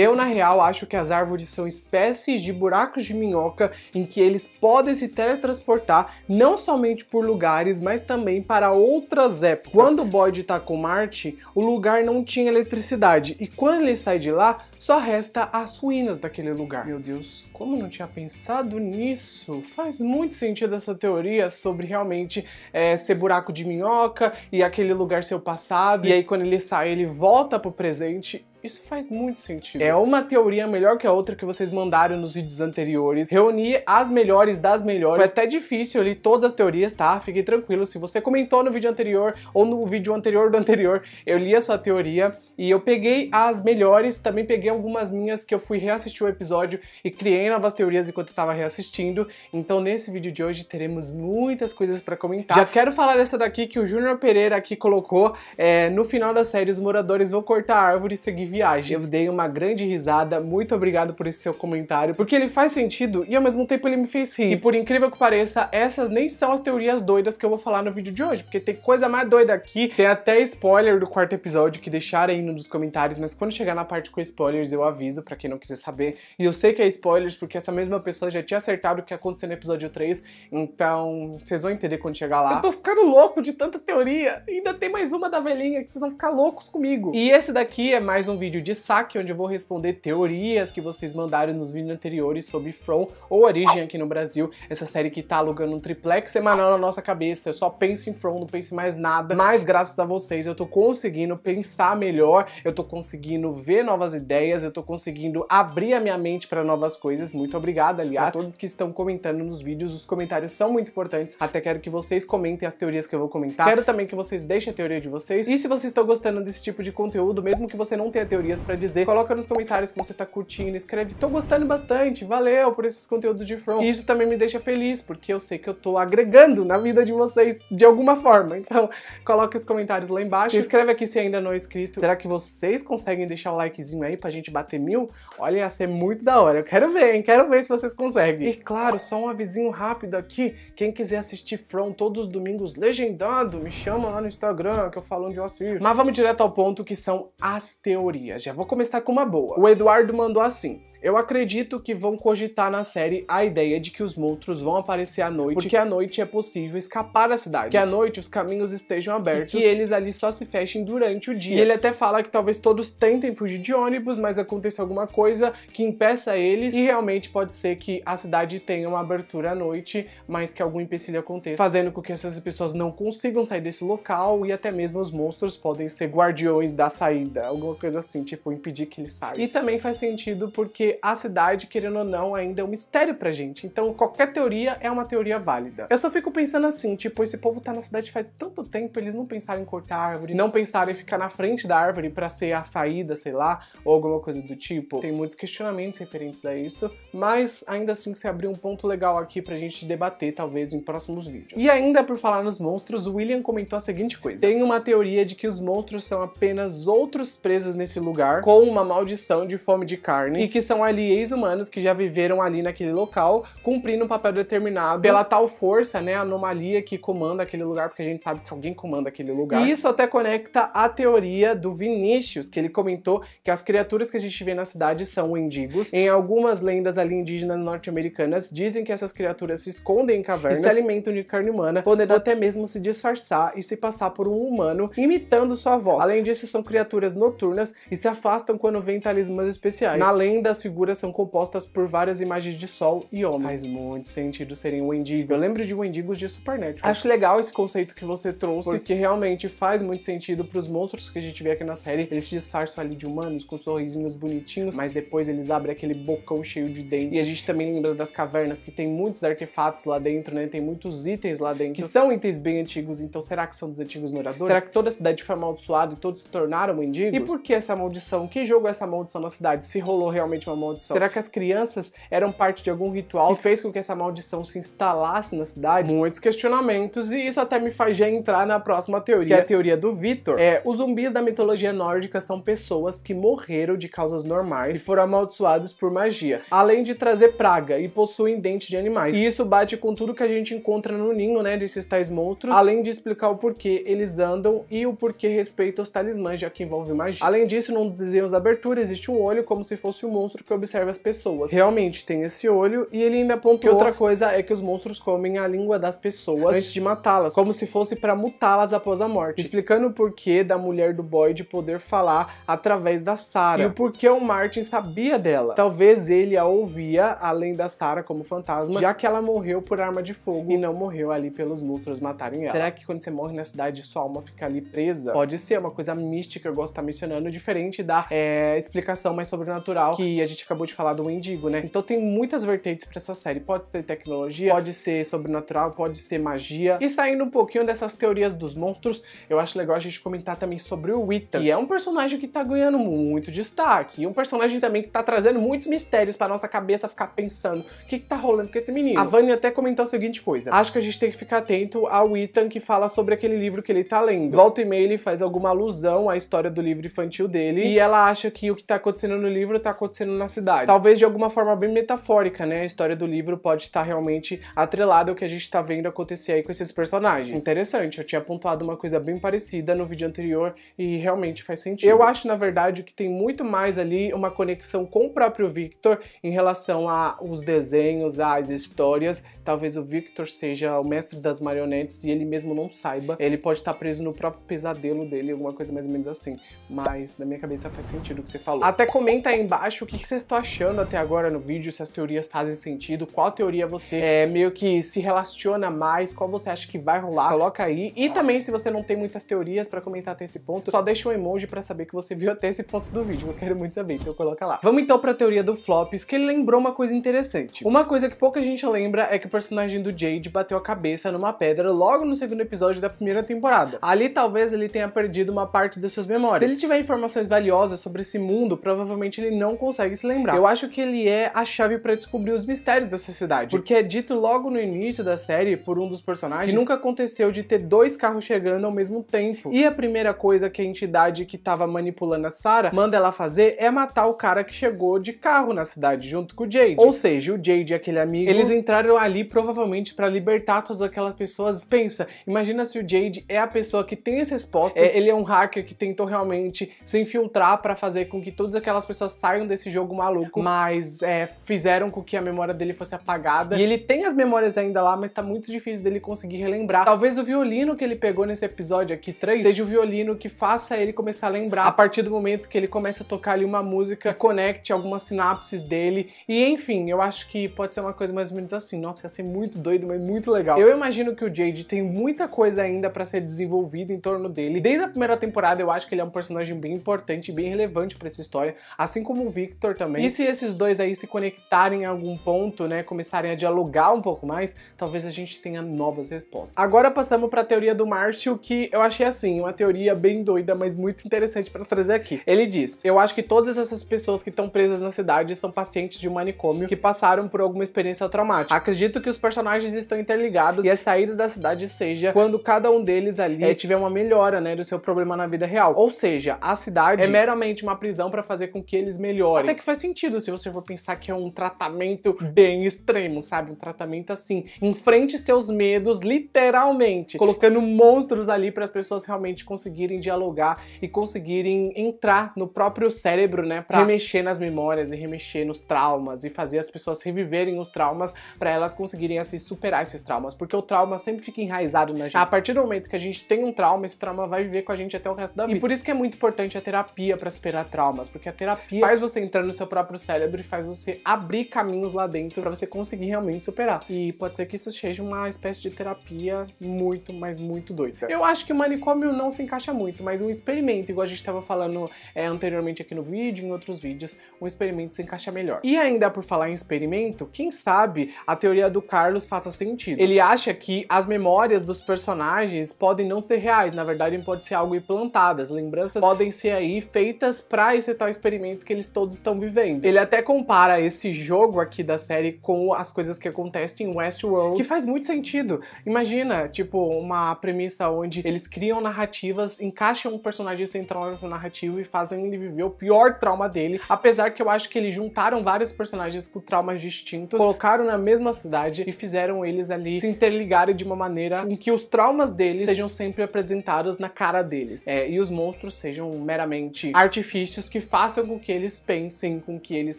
Eu, na real, acho que as árvores são espécies de buracos de minhoca em que eles podem se teletransportar não somente por lugares, mas também para outras épocas. Quando o Boyd tá com Marte, o lugar não tinha eletricidade e quando ele sai de lá, só resta as ruínas daquele lugar. Meu Deus, como não tinha pensado nisso? Faz muito sentido essa teoria sobre realmente é, ser buraco de minhoca e aquele lugar ser o passado, e aí quando ele sai ele volta pro presente isso faz muito sentido. É uma teoria melhor que a outra que vocês mandaram nos vídeos anteriores. Reuni as melhores das melhores. Foi até difícil, eu li todas as teorias, tá? Fiquei tranquilo. Se você comentou no vídeo anterior ou no vídeo anterior do anterior, eu li a sua teoria e eu peguei as melhores, também peguei peguei algumas minhas que eu fui reassistir o episódio e criei novas teorias enquanto eu tava reassistindo. Então nesse vídeo de hoje teremos muitas coisas para comentar. Já quero falar dessa daqui que o Júnior Pereira aqui colocou. É, no final da série, os moradores vão cortar a árvore e seguir viagem. Eu dei uma grande risada. Muito obrigado por esse seu comentário, porque ele faz sentido e ao mesmo tempo ele me fez rir. E por incrível que pareça, essas nem são as teorias doidas que eu vou falar no vídeo de hoje, porque tem coisa mais doida aqui. Tem até spoiler do quarto episódio que deixaram aí nos comentários, mas quando chegar na parte com spoiler spoilers, eu aviso para quem não quiser saber. E eu sei que é spoilers porque essa mesma pessoa já tinha acertado o que aconteceu no episódio 3, então vocês vão entender quando chegar lá. Eu tô ficando louco de tanta teoria. Ainda tem mais uma da velhinha que vocês vão ficar loucos comigo. E esse daqui é mais um vídeo de saque onde eu vou responder teorias que vocês mandaram nos vídeos anteriores sobre From ou Origem aqui no Brasil, essa série que tá alugando um triplex semanal na nossa cabeça. Eu só penso em From, não penso em mais nada. Mas graças a vocês eu tô conseguindo pensar melhor, eu tô conseguindo ver novas ideias ideias, eu tô conseguindo abrir a minha mente para novas coisas. Muito obrigado, aliás, a todos que estão comentando nos vídeos. Os comentários são muito importantes. Até quero que vocês comentem as teorias que eu vou comentar. Quero também que vocês deixem a teoria de vocês. E se vocês estão gostando desse tipo de conteúdo, mesmo que você não tenha teorias para dizer, coloca nos comentários que você tá curtindo, escreve, tô gostando bastante, valeu por esses conteúdos de front. E isso também me deixa feliz, porque eu sei que eu tô agregando na vida de vocês de alguma forma. Então, coloque os comentários lá embaixo. Se inscreve aqui se ainda não é inscrito. Será que vocês conseguem deixar o likezinho aí pra gente gente bater mil, olha, ia ser muito da hora. Eu quero ver, hein? Quero ver se vocês conseguem. E claro, só um avisinho rápido aqui. Quem quiser assistir From todos os domingos legendado, me chama lá no Instagram que eu falo onde eu assisto. Mas vamos direto ao ponto que são as teorias. Já vou começar com uma boa. O Eduardo mandou assim. Eu acredito que vão cogitar na série a ideia de que os monstros vão aparecer à noite, porque à noite é possível escapar da cidade. Que à noite os caminhos estejam abertos e que eles ali só se fechem durante o dia. E ele até fala que talvez todos tentem fugir de ônibus, mas aconteça alguma coisa que impeça eles e realmente pode ser que a cidade tenha uma abertura à noite, mas que algum empecilho aconteça, fazendo com que essas pessoas não consigam sair desse local e até mesmo os monstros podem ser guardiões da saída, alguma coisa assim, tipo impedir que eles saiam. E também faz sentido porque a cidade, querendo ou não, ainda é um mistério pra gente. Então qualquer teoria é uma teoria válida. Eu só fico pensando assim, tipo, esse povo tá na cidade faz tanto tempo, eles não pensaram em cortar a árvore, não pensaram em ficar na frente da árvore para ser a saída, sei lá, ou alguma coisa do tipo. Tem muitos questionamentos referentes a isso, mas ainda assim se abriu um ponto legal aqui pra gente debater, talvez, em próximos vídeos. E ainda por falar nos monstros, William comentou a seguinte coisa. Tem uma teoria de que os monstros são apenas outros presos nesse lugar, com uma maldição de fome de carne, e que são são ali ex-humanos que já viveram ali naquele local, cumprindo um papel determinado pela tal força, né, anomalia que comanda aquele lugar, porque a gente sabe que alguém comanda aquele lugar. E isso até conecta a teoria do Vinícius, que ele comentou que as criaturas que a gente vê na cidade são mendigos. Em algumas lendas ali indígenas norte-americanas, dizem que essas criaturas se escondem em cavernas e se alimentam de carne humana, podendo até mesmo se disfarçar e se passar por um humano, imitando sua voz. Além disso, são criaturas noturnas e se afastam quando vêm talismãs especiais. Na lenda, se figuras são compostas por várias imagens de sol e homens. Faz muito sentido serem Wendigos. Eu lembro de Wendigos de Supernatural. Acho legal esse conceito que você trouxe, porque realmente faz muito sentido para os monstros que a gente vê aqui na série. Eles se disfarçam ali de humanos, com sorrisinhos bonitinhos, mas depois eles abrem aquele bocão cheio de dentes. E a gente também lembra das cavernas, que tem muitos artefatos lá dentro, né? Tem muitos itens lá dentro, que são itens bem antigos. Então, será que são dos antigos moradores? Será que toda a cidade foi amaldiçoada e todos se tornaram mendigos? E por que essa maldição? Que jogo é essa maldição na cidade? Se rolou realmente uma maldição. Será que as crianças eram parte de algum ritual que fez com que essa maldição se instalasse na cidade? Muitos questionamentos, e isso até me faz já entrar na próxima teoria, que é a teoria do Vitor. É, os zumbis da mitologia nórdica são pessoas que morreram de causas normais e foram amaldiçoados por magia, além de trazer praga e possuem dentes de animais. E isso bate com tudo que a gente encontra no ninho, né, desses tais monstros, além de explicar o porquê eles andam e o porquê respeita os talismãs, já que envolve magia. Além disso, num dos desenhos da abertura existe um olho como se fosse um monstro que observa as pessoas. Realmente tem esse olho e ele ainda apontou. E outra coisa é que os monstros comem a língua das pessoas antes de matá-las, como se fosse para mutá-las após a morte, explicando o porquê da mulher do Boyd poder falar através da Sarah e o porquê o Martin sabia dela. Talvez ele a ouvia além da Sarah como fantasma, já que ela morreu por arma de fogo e não morreu ali pelos monstros matarem ela. Será que quando você morre na cidade sua alma fica ali presa? Pode ser é uma coisa mística, eu gosto de estar mencionando, diferente da é, explicação mais sobrenatural que a gente gente acabou de falar do Indigo, né? Então tem muitas vertentes para essa série. Pode ser tecnologia, pode ser sobrenatural, pode ser magia. E saindo um pouquinho dessas teorias dos monstros, eu acho legal a gente comentar também sobre o Wita, que é um personagem que tá ganhando muito destaque. E um personagem também que tá trazendo muitos mistérios pra nossa cabeça ficar pensando o que, que tá rolando com esse menino. A Vânia até comentou a seguinte coisa. Acho que a gente tem que ficar atento ao Ethan que fala sobre aquele livro que ele tá lendo. Volta e meia ele faz alguma alusão à história do livro infantil dele e ela acha que o que tá acontecendo no livro tá acontecendo na cidade. Talvez de alguma forma bem metafórica, né? A história do livro pode estar realmente atrelada ao que a gente está vendo acontecer aí com esses personagens. Interessante, eu tinha pontuado uma coisa bem parecida no vídeo anterior e realmente faz sentido. Eu acho, na verdade, que tem muito mais ali uma conexão com o próprio Victor em relação aos desenhos, às histórias talvez o Victor seja o mestre das marionetes e ele mesmo não saiba. Ele pode estar preso no próprio pesadelo dele, alguma coisa mais ou menos assim. Mas na minha cabeça faz sentido o que você falou. Até comenta aí embaixo o que vocês estão achando até agora no vídeo, se as teorias fazem sentido, qual teoria você é, meio que se relaciona mais, qual você acha que vai rolar, coloca aí. E também se você não tem muitas teorias para comentar até esse ponto, só deixa um emoji para saber que você viu até esse ponto do vídeo. Eu quero muito saber, então coloca lá. Vamos então para a teoria do Flops, que ele lembrou uma coisa interessante. Uma coisa que pouca gente lembra é que, personagem do Jade bateu a cabeça numa pedra logo no segundo episódio da primeira temporada. Ali talvez ele tenha perdido uma parte das suas memórias. Se ele tiver informações valiosas sobre esse mundo, provavelmente ele não consegue se lembrar. Eu acho que ele é a chave para descobrir os mistérios dessa cidade porque é dito logo no início da série por um dos personagens que nunca aconteceu de ter dois carros chegando ao mesmo tempo. E a primeira coisa que a entidade que estava manipulando a Sarah manda ela fazer é matar o cara que chegou de carro na cidade junto com o Jade. Ou seja, o Jade e aquele amigo, eles entraram ali provavelmente para libertar todas aquelas pessoas. Pensa, imagina se o Jade é a pessoa que tem as respostas, é, ele é um hacker que tentou realmente se infiltrar para fazer com que todas aquelas pessoas saiam desse jogo maluco, mas é, fizeram com que a memória dele fosse apagada. E ele tem as memórias ainda lá, mas tá muito difícil dele conseguir relembrar. Talvez o violino que ele pegou nesse episódio aqui 3 seja o violino que faça ele começar a lembrar a partir do momento que ele começa a tocar ali uma música, conecte algumas sinapses dele. E enfim, eu acho que pode ser uma coisa mais ou menos assim. Nossa, ser muito doido, mas muito legal. Eu imagino que o Jade tem muita coisa ainda para ser desenvolvida em torno dele. Desde a primeira temporada, eu acho que ele é um personagem bem importante, bem relevante para essa história, assim como o Victor também. E se esses dois aí se conectarem em algum ponto, né, começarem a dialogar um pouco mais, talvez a gente tenha novas respostas. Agora passamos para a teoria do Marshall, que eu achei assim, uma teoria bem doida, mas muito interessante para trazer aqui. Ele diz: "Eu acho que todas essas pessoas que estão presas na cidade são pacientes de um manicômio que passaram por alguma experiência traumática. Acredito que os personagens estão interligados e a saída da cidade seja quando cada um deles ali é, tiver uma melhora, né, do seu problema na vida real. Ou seja, a cidade é, é meramente uma prisão para fazer com que eles melhorem. Até que faz sentido se você for pensar que é um tratamento uhum. bem extremo, sabe? Um tratamento assim, enfrente seus medos literalmente, colocando monstros ali para as pessoas realmente conseguirem dialogar e conseguirem entrar no próprio cérebro, né, para tá. remexer nas memórias e remexer nos traumas e fazer as pessoas reviverem os traumas para elas conseguirem conseguirem assim superar esses traumas, porque o trauma sempre fica enraizado na gente. A partir do momento que a gente tem um trauma, esse trauma vai viver com a gente até o resto da vida. E por isso que é muito importante a terapia para superar traumas, porque a terapia faz você entrar no seu próprio cérebro e faz você abrir caminhos lá dentro para você conseguir realmente superar. E pode ser que isso seja uma espécie de terapia muito, mas muito doida. Eu acho que o manicômio não se encaixa muito, mas um experimento, igual a gente estava falando é, anteriormente aqui no vídeo, em outros vídeos, um experimento se encaixa melhor. E ainda por falar em experimento, quem sabe a teoria do do Carlos faça sentido. Ele acha que as memórias dos personagens podem não ser reais, na verdade pode ser algo implantado, as lembranças podem ser aí feitas para esse tal experimento que eles todos estão vivendo. Ele até compara esse jogo aqui da série com as coisas que acontecem em Westworld, que faz muito sentido. Imagina, tipo, uma premissa onde eles criam narrativas, encaixam um personagem central nessa narrativa e fazem ele viver o pior trauma dele, apesar que eu acho que eles juntaram vários personagens com traumas distintos, colocaram na mesma cidade, e fizeram eles ali se interligarem de uma maneira em que os traumas deles sejam sempre apresentados na cara deles é, e os monstros sejam meramente artifícios que façam com que eles pensem, com que eles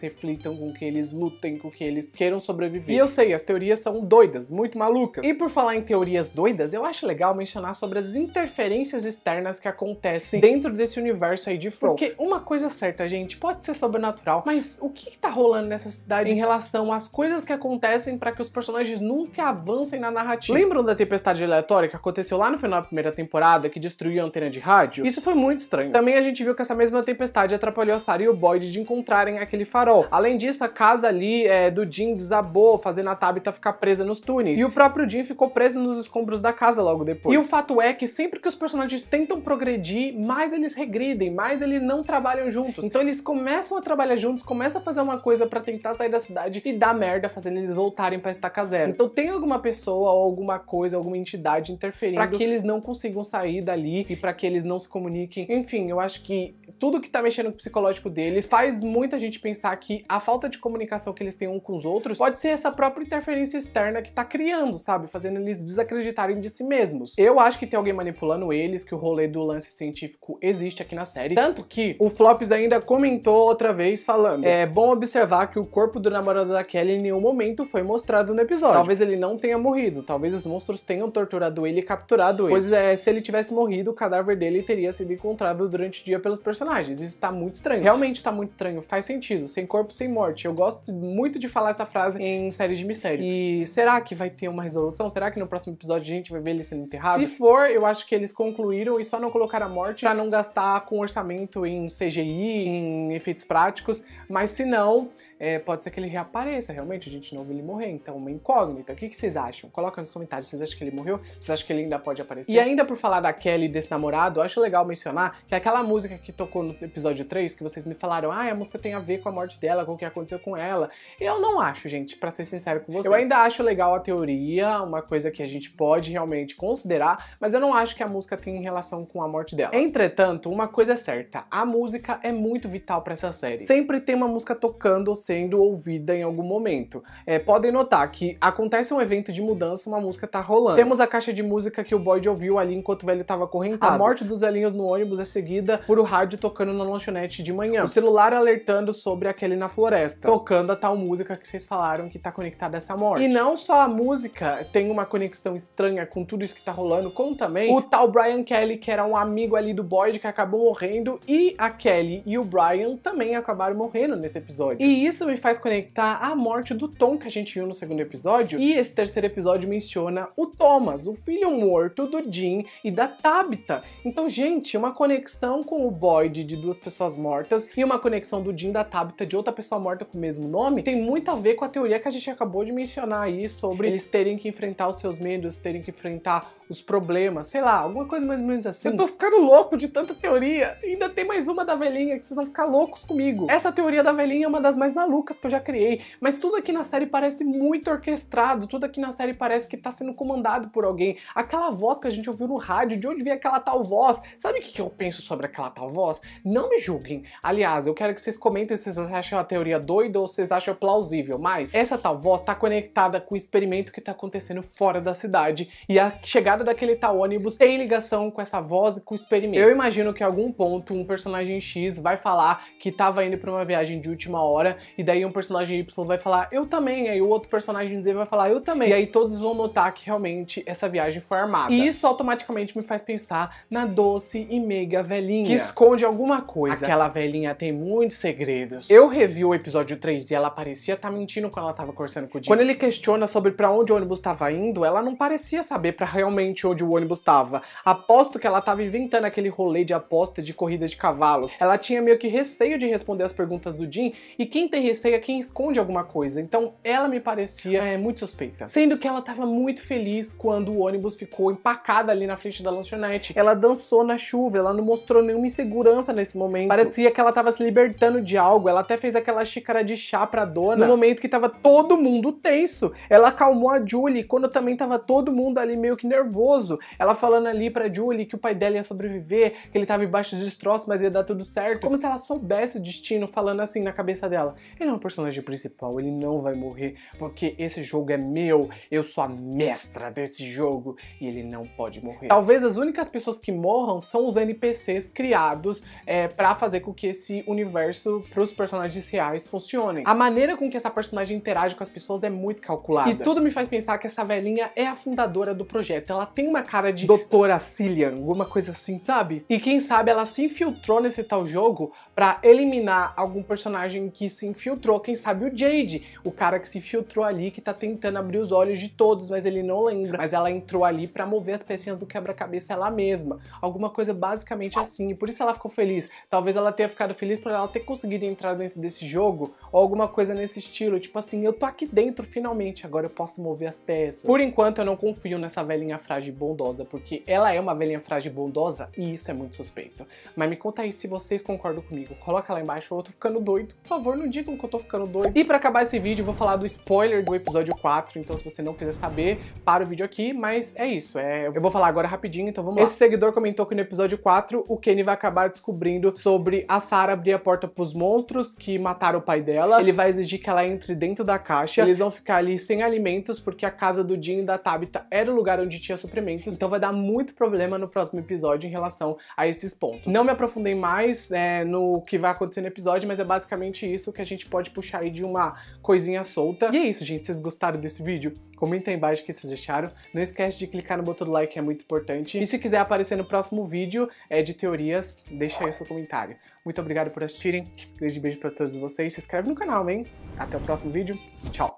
reflitam, com que eles lutem, com que eles queiram sobreviver. E eu sei, as teorias são doidas, muito malucas. E por falar em teorias doidas, eu acho legal mencionar sobre as interferências externas que acontecem dentro desse universo aí de From. Porque uma coisa certa, gente, pode ser sobrenatural, mas o que, que tá rolando nessa cidade em relação às coisas que acontecem para que os personagens nunca avancem na narrativa. Lembram da tempestade aleatória que aconteceu lá no final da primeira temporada, que destruiu a antena de rádio? Isso foi muito estranho. Também a gente viu que essa mesma tempestade atrapalhou a Sarah e o Boyd de encontrarem aquele farol. Além disso, a casa ali é, do Jim desabou, fazendo a Tabitha ficar presa nos túneis. E o próprio Jim ficou preso nos escombros da casa logo depois. E o fato é que sempre que os personagens tentam progredir, mais eles regridem, mais eles não trabalham juntos. Então eles começam a trabalhar juntos, começam a fazer uma coisa para tentar sair da cidade e dá merda, fazendo eles voltarem para estar estaca zero. Então tem alguma pessoa ou alguma coisa, alguma entidade interferindo para que eles não consigam sair dali e para que eles não se comuniquem. Enfim, eu acho que tudo que tá mexendo o psicológico deles faz muita gente pensar que a falta de comunicação que eles têm um com os outros pode ser essa própria interferência externa que tá criando, sabe? Fazendo eles desacreditarem de si mesmos. Eu acho que tem alguém manipulando eles, que o rolê do lance científico existe aqui na série. Tanto que o Flops ainda comentou outra vez falando: é bom observar que o corpo do namorado da Kelly em nenhum momento foi mostrado episódio. Talvez ele não tenha morrido, talvez os monstros tenham torturado ele e capturado ele. Pois é, se ele tivesse morrido, o cadáver dele teria sido encontrado durante o dia pelos personagens. Isso tá muito estranho. Realmente tá muito estranho, faz sentido. Sem corpo, sem morte. Eu gosto muito de falar essa frase em séries de mistério. E será que vai ter uma resolução? Será que no próximo episódio a gente vai ver ele sendo enterrado? Se for, eu acho que eles concluíram e só não colocaram a morte pra não gastar com orçamento em CGI, em efeitos práticos. Mas se não, é, pode ser que ele reapareça, realmente, a gente não viu ele morrer, então uma incógnita. O que, que vocês acham? Coloca nos comentários, vocês acham que ele morreu? Vocês acham que ele ainda pode aparecer? E ainda por falar da Kelly desse namorado, eu acho legal mencionar que aquela música que tocou no episódio 3, que vocês me falaram, ah, a música tem a ver com a morte dela, com o que aconteceu com ela. Eu não acho, gente, para ser sincero com vocês. Eu ainda acho legal a teoria, uma coisa que a gente pode realmente considerar, mas eu não acho que a música tem relação com a morte dela. Entretanto, uma coisa é certa, a música é muito vital para essa série. Sempre tem uma música tocando, ou sendo ouvida em algum momento. É, podem notar que acontece um evento de mudança, uma música tá rolando. Temos a caixa de música que o Boyd ouviu ali enquanto o velho tava correntado. A morte dos velhinhos no ônibus é seguida por o rádio tocando na lanchonete de manhã. O celular alertando sobre aquele na floresta. Tocando a tal música que vocês falaram que tá conectada a essa morte. E não só a música tem uma conexão estranha com tudo isso que tá rolando, como também o tal Brian Kelly, que era um amigo ali do Boyd que acabou morrendo, e a Kelly e o Brian também acabaram morrendo nesse episódio. E isso isso me faz conectar a morte do Tom que a gente viu no segundo episódio, e esse terceiro episódio menciona o Thomas, o filho morto do Jim e da Tabitha. Então, gente, uma conexão com o Boyd de duas pessoas mortas e uma conexão do Jim da Tabitha de outra pessoa morta com o mesmo nome tem muito a ver com a teoria que a gente acabou de mencionar aí sobre eles terem que enfrentar os seus medos, terem que enfrentar os problemas, sei lá, alguma coisa mais ou menos assim. Eu tô ficando louco de tanta teoria. Ainda tem mais uma da velhinha que vocês vão ficar loucos comigo. Essa teoria da velhinha é uma das mais malucas que eu já criei, mas tudo aqui na série parece muito orquestrado, tudo aqui na série parece que tá sendo comandado por alguém. Aquela voz que a gente ouviu no rádio, de onde vem aquela tal voz? Sabe o que eu penso sobre aquela tal voz? Não me julguem. Aliás, eu quero que vocês comentem se vocês acham a teoria doida ou se vocês acham plausível, mas essa tal voz tá conectada com o experimento que tá acontecendo fora da cidade e a chegada daquele tal ônibus tem ligação com essa voz e com o experimento. Eu imagino que em algum ponto um personagem X vai falar que tava indo pra uma viagem de última hora e daí um personagem Y vai falar eu também, aí o outro personagem Z vai falar eu também. E aí todos vão notar que realmente essa viagem foi armada. E isso automaticamente me faz pensar na doce e meiga velhinha. Que esconde alguma coisa. Aquela velhinha tem muitos segredos. Eu revi o episódio 3 e ela parecia estar tá mentindo quando ela tava conversando com o Jim. Quando ele questiona sobre para onde o ônibus tava indo, ela não parecia saber para realmente exatamente onde o ônibus estava. Aposto que ela tava inventando aquele rolê de apostas de corrida de cavalos. Ela tinha meio que receio de responder as perguntas do Jim, e quem tem receio é quem esconde alguma coisa. Então ela me parecia é, muito suspeita. Sendo que ela tava muito feliz quando o ônibus ficou empacado ali na frente da lanchonete. Ela dançou na chuva, ela não mostrou nenhuma insegurança nesse momento. Parecia que ela tava se libertando de algo, ela até fez aquela xícara de chá pra dona. No momento que tava todo mundo tenso, ela acalmou a Julie quando também tava todo mundo ali meio que nervoso nervoso, ela falando ali pra Julie que o pai dela ia sobreviver, que ele tava embaixo dos destroços, mas ia dar tudo certo. Como se ela soubesse o destino, falando assim na cabeça dela. Ele é um personagem principal, ele não vai morrer, porque esse jogo é meu, eu sou a mestra desse jogo, e ele não pode morrer. Talvez as únicas pessoas que morram são os NPCs criados é, para fazer com que esse universo pros personagens reais funcionem. A maneira com que essa personagem interage com as pessoas é muito calculada. E tudo me faz pensar que essa velhinha é a fundadora do projeto. Ela ela tem uma cara de doutora Cillian, alguma coisa assim, sabe? E quem sabe ela se infiltrou nesse tal jogo para eliminar algum personagem que se infiltrou, quem sabe o Jade, o cara que se infiltrou ali, que tá tentando abrir os olhos de todos, mas ele não lembra. Mas ela entrou ali para mover as pecinhas do quebra-cabeça ela mesma. Alguma coisa basicamente assim, e por isso ela ficou feliz. Talvez ela tenha ficado feliz por ela ter conseguido entrar dentro desse jogo, ou alguma coisa nesse estilo, tipo assim, eu tô aqui dentro finalmente, agora eu posso mover as peças. Por enquanto eu não confio nessa velhinha frágil bondosa, porque ela é uma velhinha frágil bondosa e isso é muito suspeito. Mas me conta aí se vocês concordam comigo amigo, tipo, coloca lá embaixo, ou eu tô ficando doido. Por favor, não digam que eu tô ficando doido. E pra acabar esse vídeo, eu vou falar do spoiler do episódio 4, então se você não quiser saber, para o vídeo aqui, mas é isso. É... Eu vou falar agora rapidinho, então vamos lá. Esse seguidor comentou que no episódio 4, o Kenny vai acabar descobrindo sobre a Sarah abrir a porta pros monstros que mataram o pai dela. Ele vai exigir que ela entre dentro da caixa. Eles vão ficar ali sem alimentos, porque a casa do Jean e da Tabitha era o lugar onde tinha suprimentos, então vai dar muito problema no próximo episódio em relação a esses pontos. Não me aprofundei mais é, no o que vai acontecer no episódio, mas é basicamente isso que a gente pode puxar aí de uma coisinha solta. E é isso, gente. Vocês gostaram desse vídeo? Comenta aí embaixo o que vocês acharam. Não esquece de clicar no botão do like, é muito importante. E se quiser aparecer no próximo vídeo é, de teorias, deixa aí o seu comentário. Muito obrigado por assistirem. Grande beijo para todos vocês. Se inscreve no canal, hein? Até o próximo vídeo. Tchau!